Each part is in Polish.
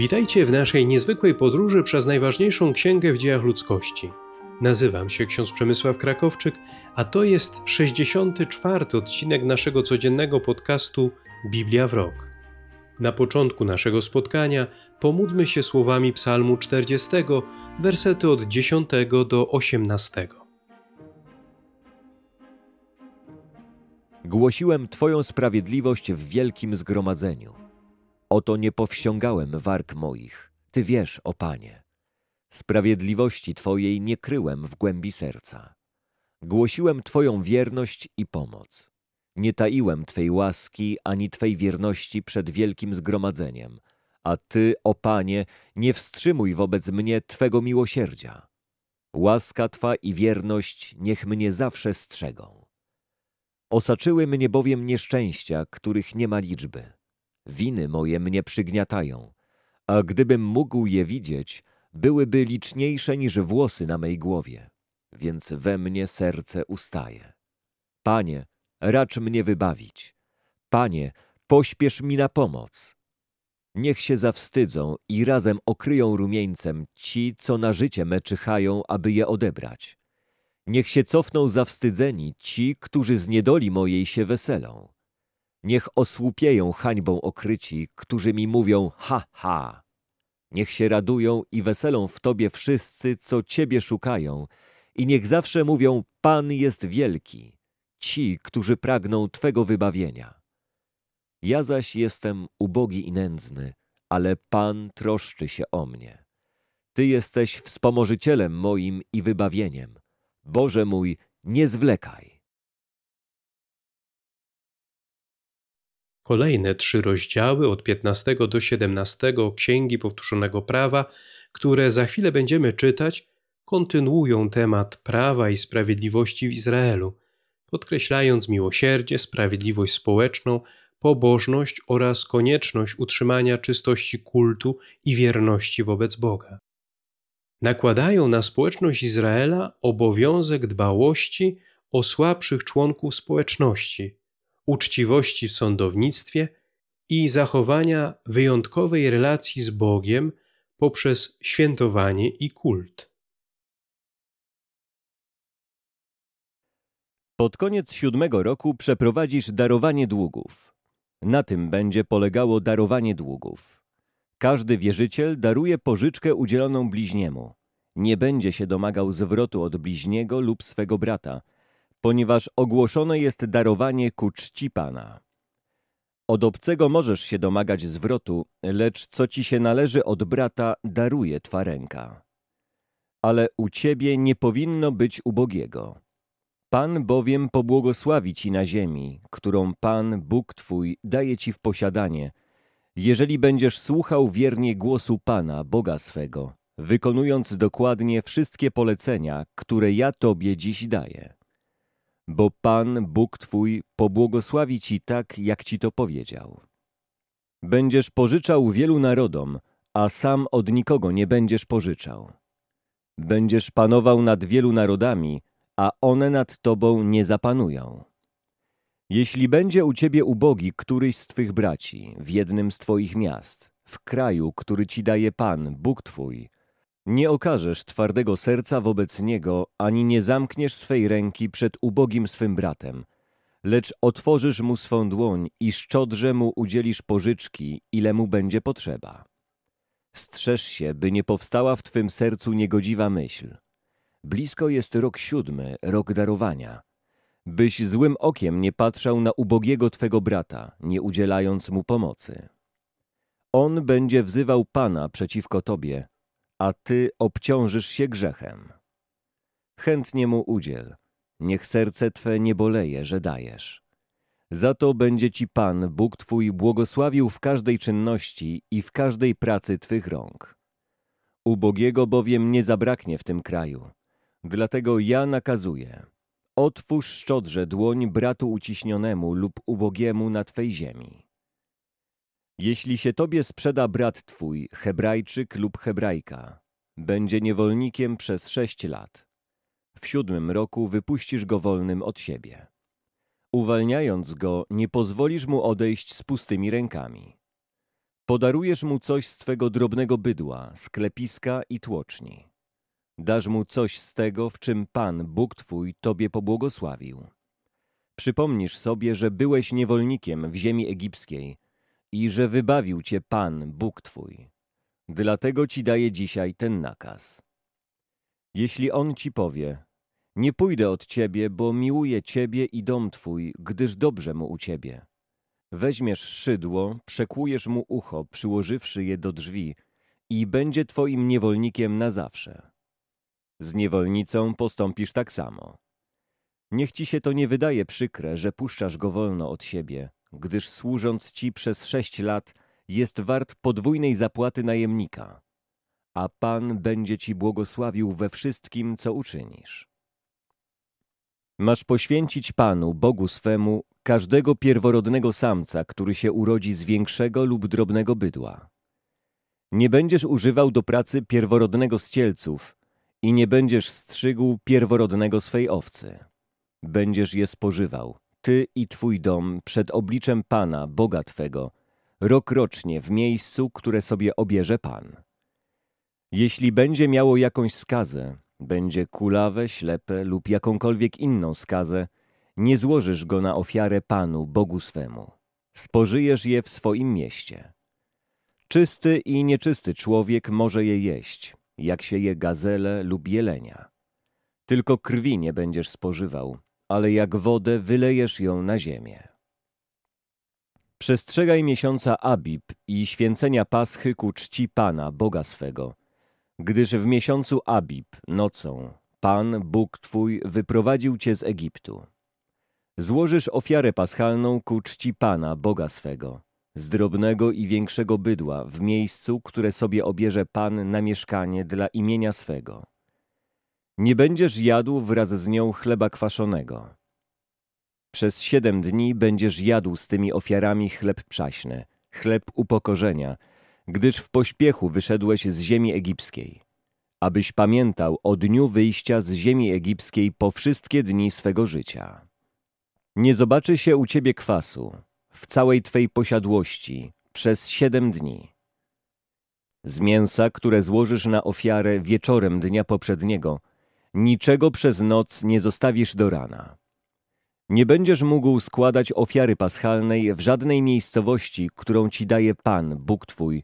Witajcie w naszej niezwykłej podróży przez najważniejszą księgę w dziejach ludzkości. Nazywam się ksiądz Przemysław Krakowczyk, a to jest 64. odcinek naszego codziennego podcastu Biblia w rok. Na początku naszego spotkania pomódlmy się słowami Psalmu 40, wersety od 10 do 18. Głosiłem Twoją sprawiedliwość w wielkim zgromadzeniu. Oto nie powściągałem warg moich, Ty wiesz, o Panie. Sprawiedliwości Twojej nie kryłem w głębi serca. Głosiłem Twoją wierność i pomoc. Nie taiłem Twej łaski ani Twej wierności przed wielkim zgromadzeniem, a Ty, o Panie, nie wstrzymuj wobec mnie Twego miłosierdzia. Łaska Twa i wierność niech mnie zawsze strzegą. Osaczyły mnie bowiem nieszczęścia, których nie ma liczby. Winy moje mnie przygniatają, a gdybym mógł je widzieć, byłyby liczniejsze niż włosy na mej głowie, więc we mnie serce ustaje. Panie, racz mnie wybawić. Panie, pośpiesz mi na pomoc. Niech się zawstydzą i razem okryją rumieńcem ci, co na życie meczychają, aby je odebrać. Niech się cofną zawstydzeni ci, którzy z niedoli mojej się weselą. Niech osłupieją hańbą okryci, którzy mi mówią ha, ha. Niech się radują i weselą w Tobie wszyscy, co Ciebie szukają. I niech zawsze mówią, Pan jest wielki, ci, którzy pragną Twego wybawienia. Ja zaś jestem ubogi i nędzny, ale Pan troszczy się o mnie. Ty jesteś wspomożycielem moim i wybawieniem. Boże mój, nie zwlekaj. kolejne trzy rozdziały od 15 do 17 Księgi Powtórzonego Prawa, które za chwilę będziemy czytać, kontynuują temat prawa i sprawiedliwości w Izraelu, podkreślając miłosierdzie, sprawiedliwość społeczną, pobożność oraz konieczność utrzymania czystości kultu i wierności wobec Boga. Nakładają na społeczność Izraela obowiązek dbałości o słabszych członków społeczności, uczciwości w sądownictwie i zachowania wyjątkowej relacji z Bogiem poprzez świętowanie i kult. Pod koniec siódmego roku przeprowadzisz darowanie długów. Na tym będzie polegało darowanie długów. Każdy wierzyciel daruje pożyczkę udzieloną bliźniemu. Nie będzie się domagał zwrotu od bliźniego lub swego brata, ponieważ ogłoszone jest darowanie ku czci Pana. Od obcego możesz się domagać zwrotu, lecz co ci się należy od brata, daruje twa ręka. Ale u ciebie nie powinno być ubogiego. Pan bowiem pobłogosławi ci na ziemi, którą Pan, Bóg Twój, daje ci w posiadanie, jeżeli będziesz słuchał wiernie głosu Pana, Boga swego, wykonując dokładnie wszystkie polecenia, które ja Tobie dziś daję bo Pan, Bóg Twój, pobłogosławi Ci tak, jak Ci to powiedział. Będziesz pożyczał wielu narodom, a sam od nikogo nie będziesz pożyczał. Będziesz panował nad wielu narodami, a one nad Tobą nie zapanują. Jeśli będzie u Ciebie ubogi któryś z Twych braci w jednym z Twoich miast, w kraju, który Ci daje Pan, Bóg Twój, nie okażesz twardego serca wobec niego, ani nie zamkniesz swej ręki przed ubogim swym bratem, lecz otworzysz mu swą dłoń i szczodrze mu udzielisz pożyczki, ile mu będzie potrzeba. Strzeż się, by nie powstała w twym sercu niegodziwa myśl. Blisko jest rok siódmy, rok darowania. Byś złym okiem nie patrzał na ubogiego twego brata, nie udzielając mu pomocy. On będzie wzywał Pana przeciwko tobie, a ty obciążysz się grzechem. Chętnie mu udziel, niech serce twe nie boleje, że dajesz. Za to będzie ci Pan, Bóg Twój, błogosławił w każdej czynności i w każdej pracy Twych rąk. Ubogiego bowiem nie zabraknie w tym kraju. Dlatego ja nakazuję, otwórz szczodrze dłoń bratu uciśnionemu lub ubogiemu na Twej ziemi. Jeśli się tobie sprzeda brat twój, Hebrajczyk lub Hebrajka, będzie niewolnikiem przez sześć lat. W siódmym roku wypuścisz go wolnym od siebie. Uwalniając go, nie pozwolisz mu odejść z pustymi rękami. Podarujesz mu coś z twego drobnego bydła, sklepiska i tłoczni. Dasz mu coś z tego, w czym Pan, Bóg Twój, Tobie pobłogosławił. Przypomnisz sobie, że byłeś niewolnikiem w ziemi egipskiej – i że wybawił cię Pan, Bóg Twój. Dlatego ci daję dzisiaj ten nakaz. Jeśli On ci powie, nie pójdę od ciebie, bo miłuję ciebie i dom twój, gdyż dobrze mu u ciebie. Weźmiesz szydło, przekłujesz mu ucho, przyłożywszy je do drzwi i będzie twoim niewolnikiem na zawsze. Z niewolnicą postąpisz tak samo. Niech ci się to nie wydaje przykre, że puszczasz go wolno od siebie, gdyż służąc ci przez sześć lat jest wart podwójnej zapłaty najemnika, a Pan będzie ci błogosławił we wszystkim, co uczynisz. Masz poświęcić Panu, Bogu swemu, każdego pierworodnego samca, który się urodzi z większego lub drobnego bydła. Nie będziesz używał do pracy pierworodnego z cielców i nie będziesz strzygł pierworodnego swej owcy. Będziesz je spożywał, ty i twój dom przed obliczem Pana, Boga Twego, rokrocznie w miejscu, które sobie obierze Pan. Jeśli będzie miało jakąś skazę, będzie kulawe, ślepe lub jakąkolwiek inną skazę, nie złożysz go na ofiarę Panu, Bogu swemu. Spożyjesz je w swoim mieście. Czysty i nieczysty człowiek może je jeść, jak się je gazele lub jelenia. Tylko krwi nie będziesz spożywał, ale jak wodę wylejesz ją na ziemię. Przestrzegaj miesiąca Abib i święcenia Paschy ku czci Pana, Boga swego, gdyż w miesiącu Abib, nocą, Pan, Bóg Twój, wyprowadził Cię z Egiptu. Złożysz ofiarę paschalną ku czci Pana, Boga swego, z drobnego i większego bydła w miejscu, które sobie obierze Pan na mieszkanie dla imienia swego. Nie będziesz jadł wraz z nią chleba kwaszonego. Przez siedem dni będziesz jadł z tymi ofiarami chleb przaśny, chleb upokorzenia, gdyż w pośpiechu wyszedłeś z ziemi egipskiej, abyś pamiętał o dniu wyjścia z ziemi egipskiej po wszystkie dni swego życia. Nie zobaczy się u ciebie kwasu, w całej twej posiadłości, przez siedem dni. Z mięsa, które złożysz na ofiarę wieczorem dnia poprzedniego – niczego przez noc nie zostawisz do rana. Nie będziesz mógł składać ofiary paschalnej w żadnej miejscowości, którą ci daje Pan, Bóg Twój,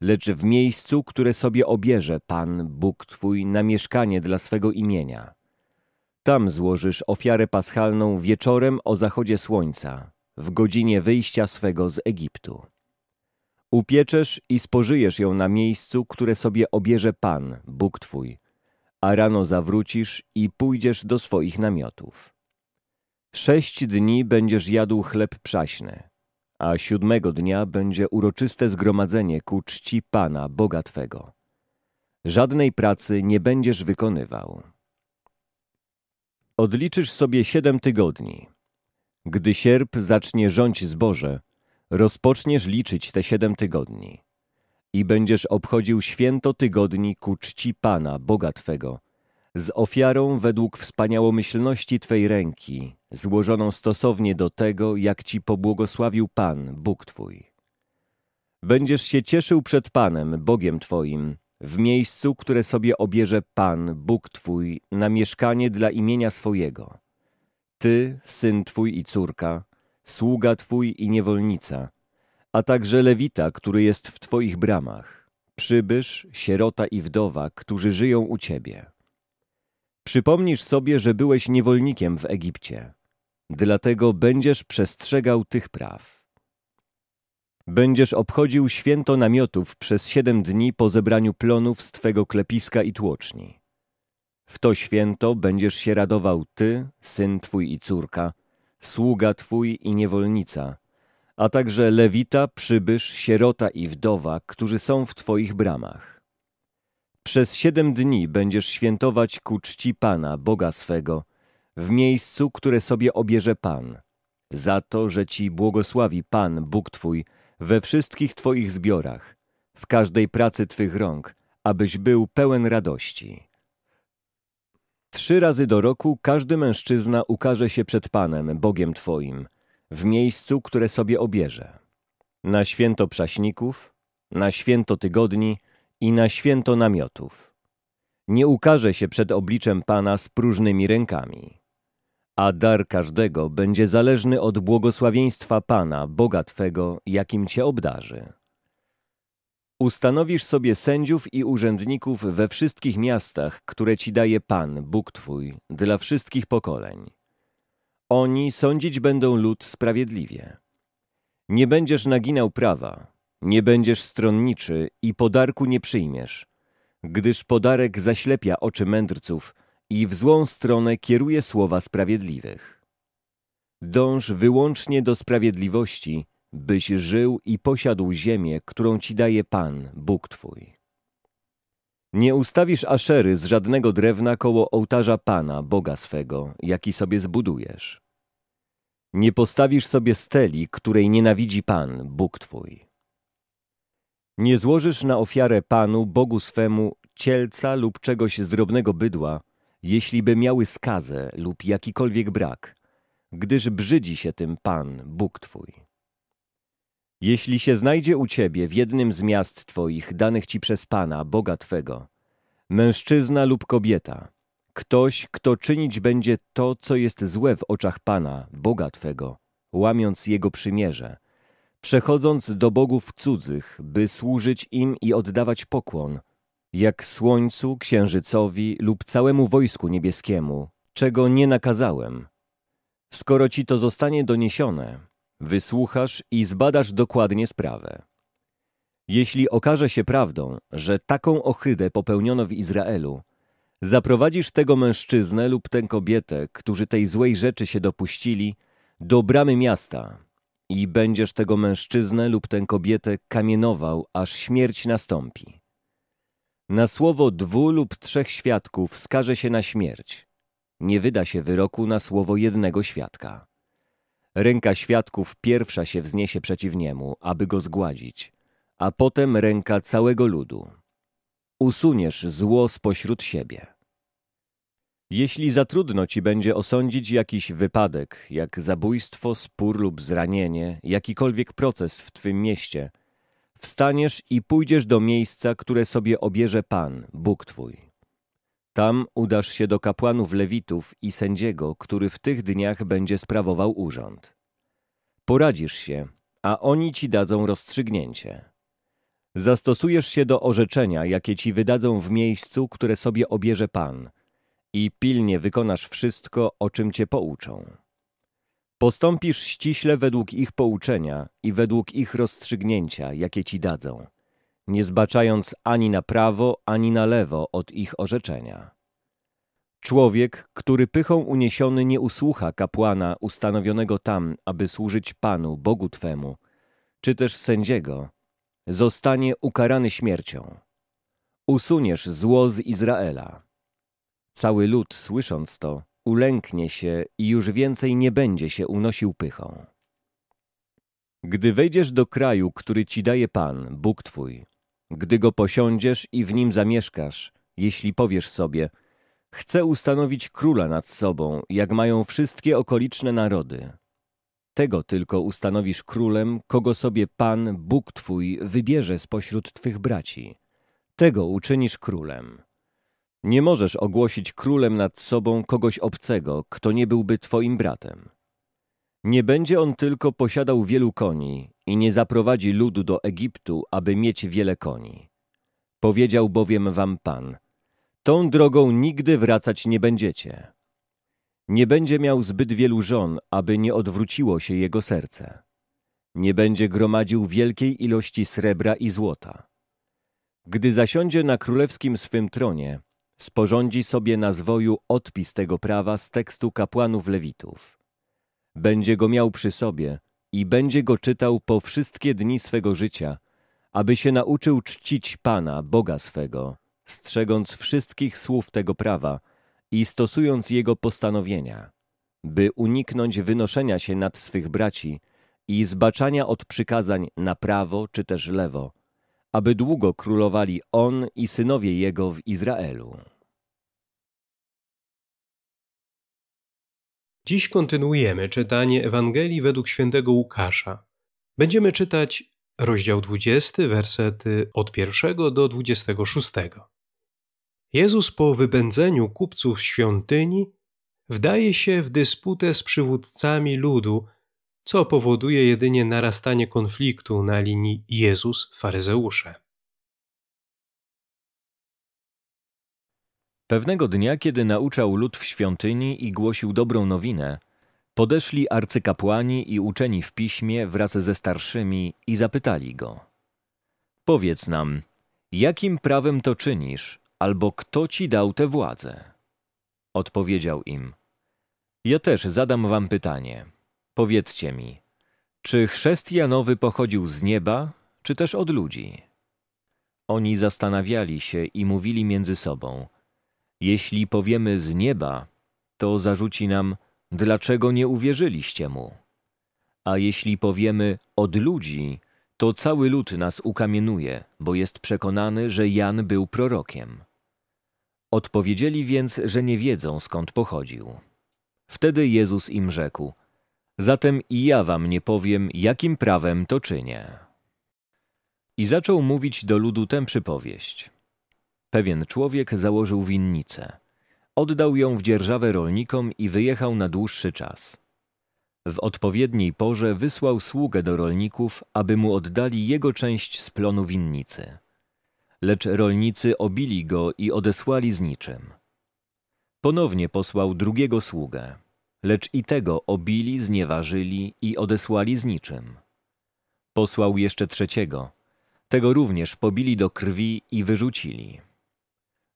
lecz w miejscu, które sobie obierze Pan, Bóg Twój, na mieszkanie dla swego imienia. Tam złożysz ofiarę paschalną wieczorem o zachodzie słońca, w godzinie wyjścia swego z Egiptu. Upieczesz i spożyjesz ją na miejscu, które sobie obierze Pan, Bóg Twój, a rano zawrócisz i pójdziesz do swoich namiotów. Sześć dni będziesz jadł chleb przaśny, a siódmego dnia będzie uroczyste zgromadzenie ku czci Pana, Boga Twego. Żadnej pracy nie będziesz wykonywał. Odliczysz sobie siedem tygodni. Gdy sierp zacznie rządzić zboże, rozpoczniesz liczyć te siedem tygodni i będziesz obchodził święto tygodni ku czci Pana, Boga Twego, z ofiarą według wspaniałomyślności Twej ręki, złożoną stosownie do tego, jak Ci pobłogosławił Pan, Bóg Twój. Będziesz się cieszył przed Panem, Bogiem Twoim, w miejscu, które sobie obierze Pan, Bóg Twój, na mieszkanie dla imienia swojego. Ty, syn Twój i córka, sługa Twój i niewolnica – a także Lewita, który jest w Twoich bramach, przybysz, sierota i wdowa, którzy żyją u Ciebie. Przypomnisz sobie, że byłeś niewolnikiem w Egipcie, dlatego będziesz przestrzegał tych praw. Będziesz obchodził święto namiotów przez siedem dni po zebraniu plonów z Twego klepiska i tłoczni. W to święto będziesz się radował Ty, syn Twój i córka, sługa Twój i niewolnica – a także lewita, przybysz, sierota i wdowa, którzy są w Twoich bramach. Przez siedem dni będziesz świętować ku czci Pana, Boga swego, w miejscu, które sobie obierze Pan, za to, że Ci błogosławi Pan, Bóg Twój, we wszystkich Twoich zbiorach, w każdej pracy Twych rąk, abyś był pełen radości. Trzy razy do roku każdy mężczyzna ukaże się przed Panem, Bogiem Twoim, w miejscu, które sobie obierze. Na święto prześników, na święto tygodni i na święto namiotów. Nie ukaże się przed obliczem Pana z próżnymi rękami. A dar każdego będzie zależny od błogosławieństwa Pana, Boga Twego, jakim Cię obdarzy. Ustanowisz sobie sędziów i urzędników we wszystkich miastach, które ci daje Pan, Bóg Twój, dla wszystkich pokoleń. Oni sądzić będą lud sprawiedliwie. Nie będziesz naginał prawa, nie będziesz stronniczy i podarku nie przyjmiesz, gdyż podarek zaślepia oczy mędrców i w złą stronę kieruje słowa sprawiedliwych. Dąż wyłącznie do sprawiedliwości, byś żył i posiadł ziemię, którą ci daje Pan, Bóg Twój. Nie ustawisz aszery z żadnego drewna koło ołtarza Pana, Boga swego, jaki sobie zbudujesz. Nie postawisz sobie steli, której nienawidzi Pan, Bóg Twój. Nie złożysz na ofiarę Panu, Bogu swemu, cielca lub czegoś z drobnego bydła, jeśli by miały skazę lub jakikolwiek brak, gdyż brzydzi się tym Pan, Bóg Twój. Jeśli się znajdzie u ciebie w jednym z miast twoich, danych ci przez Pana, Boga twego, mężczyzna lub kobieta, ktoś, kto czynić będzie to, co jest złe w oczach Pana, Boga twego, łamiąc jego przymierze, przechodząc do bogów cudzych, by służyć im i oddawać pokłon, jak słońcu, księżycowi lub całemu wojsku niebieskiemu, czego nie nakazałem. Skoro ci to zostanie doniesione, Wysłuchasz i zbadasz dokładnie sprawę. Jeśli okaże się prawdą, że taką ohydę popełniono w Izraelu, zaprowadzisz tego mężczyznę lub tę kobietę, którzy tej złej rzeczy się dopuścili, do bramy miasta i będziesz tego mężczyznę lub tę kobietę kamienował, aż śmierć nastąpi. Na słowo dwu lub trzech świadków skaże się na śmierć. Nie wyda się wyroku na słowo jednego świadka. Ręka świadków pierwsza się wzniesie przeciw niemu, aby go zgładzić, a potem ręka całego ludu. Usuniesz zło spośród siebie. Jeśli za trudno ci będzie osądzić jakiś wypadek, jak zabójstwo, spór lub zranienie, jakikolwiek proces w twym mieście, wstaniesz i pójdziesz do miejsca, które sobie obierze Pan, Bóg Twój. Tam udasz się do kapłanów lewitów i sędziego, który w tych dniach będzie sprawował urząd. Poradzisz się, a oni ci dadzą rozstrzygnięcie. Zastosujesz się do orzeczenia, jakie ci wydadzą w miejscu, które sobie obierze Pan i pilnie wykonasz wszystko, o czym cię pouczą. Postąpisz ściśle według ich pouczenia i według ich rozstrzygnięcia, jakie ci dadzą nie zbaczając ani na prawo, ani na lewo od ich orzeczenia. Człowiek, który pychą uniesiony nie usłucha kapłana ustanowionego tam, aby służyć Panu, Bogu Twemu, czy też sędziego, zostanie ukarany śmiercią. Usuniesz zło z Izraela. Cały lud, słysząc to, ulęknie się i już więcej nie będzie się unosił pychą. Gdy wejdziesz do kraju, który ci daje Pan, Bóg Twój, gdy go posiądziesz i w nim zamieszkasz, jeśli powiesz sobie, chcę ustanowić króla nad sobą, jak mają wszystkie okoliczne narody. Tego tylko ustanowisz królem, kogo sobie Pan, Bóg Twój, wybierze spośród Twych braci. Tego uczynisz królem. Nie możesz ogłosić królem nad sobą kogoś obcego, kto nie byłby Twoim bratem. Nie będzie on tylko posiadał wielu koni i nie zaprowadzi ludu do Egiptu, aby mieć wiele koni. Powiedział bowiem wam Pan, tą drogą nigdy wracać nie będziecie. Nie będzie miał zbyt wielu żon, aby nie odwróciło się jego serce. Nie będzie gromadził wielkiej ilości srebra i złota. Gdy zasiądzie na królewskim swym tronie, sporządzi sobie na zwoju odpis tego prawa z tekstu kapłanów lewitów będzie go miał przy sobie i będzie go czytał po wszystkie dni swego życia, aby się nauczył czcić Pana, Boga swego, strzegąc wszystkich słów tego prawa i stosując jego postanowienia, by uniknąć wynoszenia się nad swych braci i zbaczania od przykazań na prawo czy też lewo, aby długo królowali on i synowie jego w Izraelu. Dziś kontynuujemy czytanie Ewangelii według świętego Łukasza. Będziemy czytać rozdział 20, wersety od 1 do 26. Jezus po wybędzeniu kupców świątyni wdaje się w dysputę z przywódcami ludu, co powoduje jedynie narastanie konfliktu na linii Jezus-faryzeusze. Pewnego dnia, kiedy nauczał lud w świątyni i głosił dobrą nowinę, podeszli arcykapłani i uczeni w piśmie wraz ze starszymi i zapytali go: Powiedz nam, jakim prawem to czynisz, albo kto ci dał tę władzę? Odpowiedział im: Ja też zadam wam pytanie. Powiedzcie mi, czy chrzest Janowy pochodził z nieba, czy też od ludzi? Oni zastanawiali się i mówili między sobą: jeśli powiemy z nieba, to zarzuci nam, dlaczego nie uwierzyliście mu. A jeśli powiemy od ludzi, to cały lud nas ukamienuje, bo jest przekonany, że Jan był prorokiem. Odpowiedzieli więc, że nie wiedzą skąd pochodził. Wtedy Jezus im rzekł: Zatem i ja wam nie powiem, jakim prawem to czynię. I zaczął mówić do ludu tę przypowieść. Pewien człowiek założył winnicę. Oddał ją w dzierżawę rolnikom i wyjechał na dłuższy czas. W odpowiedniej porze wysłał sługę do rolników, aby mu oddali jego część z plonu winnicy. Lecz rolnicy obili go i odesłali z niczym. Ponownie posłał drugiego sługę, lecz i tego obili, znieważyli i odesłali z niczym. Posłał jeszcze trzeciego. Tego również pobili do krwi i wyrzucili.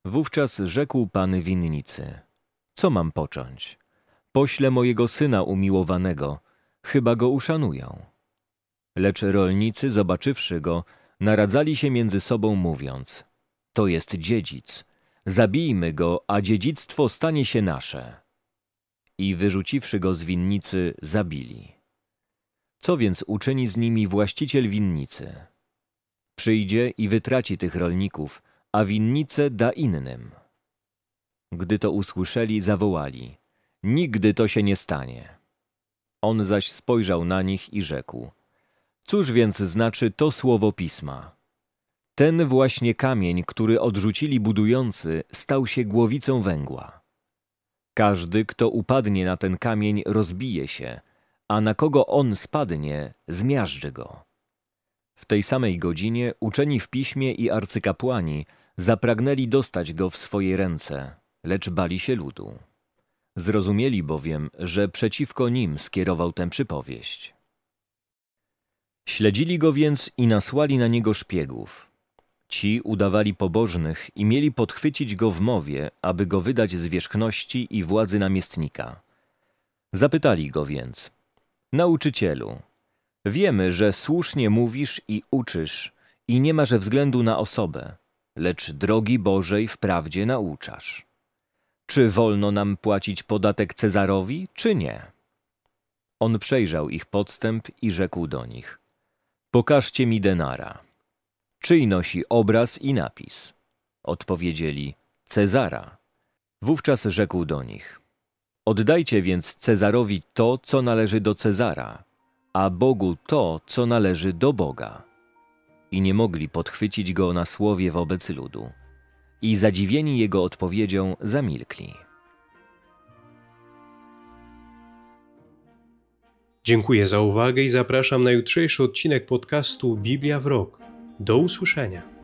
Wówczas rzekł pan winnicy: Co mam począć? Poślę mojego syna umiłowanego, chyba go uszanują. Lecz rolnicy, zobaczywszy go, naradzali się między sobą, mówiąc: To jest dziedzic. Zabijmy go, a dziedzictwo stanie się nasze. I wyrzuciwszy go z winnicy, zabili. Co więc uczyni z nimi właściciel winnicy? Przyjdzie i wytraci tych rolników a winnicę da innym. Gdy to usłyszeli, zawołali: Nigdy to się nie stanie. On zaś spojrzał na nich i rzekł: Cóż więc znaczy to słowo pisma? Ten właśnie kamień, który odrzucili budujący, stał się głowicą węgła. Każdy, kto upadnie na ten kamień, rozbije się, a na kogo on spadnie, zmiażdży go. W tej samej godzinie uczeni w piśmie i arcykapłani Zapragnęli dostać go w swoje ręce, lecz bali się ludu. Zrozumieli bowiem, że przeciwko nim skierował tę przypowieść. Śledzili go więc i nasłali na niego szpiegów. Ci udawali pobożnych i mieli podchwycić go w mowie, aby go wydać z wierzchności i władzy namiestnika. Zapytali go więc: Nauczycielu, wiemy, że słusznie mówisz i uczysz, i nie ma, masz względu na osobę lecz drogi Bożej wprawdzie nauczasz. Czy wolno nam płacić podatek Cezarowi, czy nie? On przejrzał ich podstęp i rzekł do nich: Pokażcie mi denara. Czyj nosi obraz i napis? Odpowiedzieli: Cezara. Wówczas rzekł do nich: Oddajcie więc Cezarowi to, co należy do Cezara, a Bogu to, co należy do Boga i nie mogli podchwycić go na słowie wobec ludu. I zadziwieni jego odpowiedzią zamilkli. Dziękuję za uwagę i zapraszam na jutrzejszy odcinek podcastu Biblia w Rok. Do usłyszenia.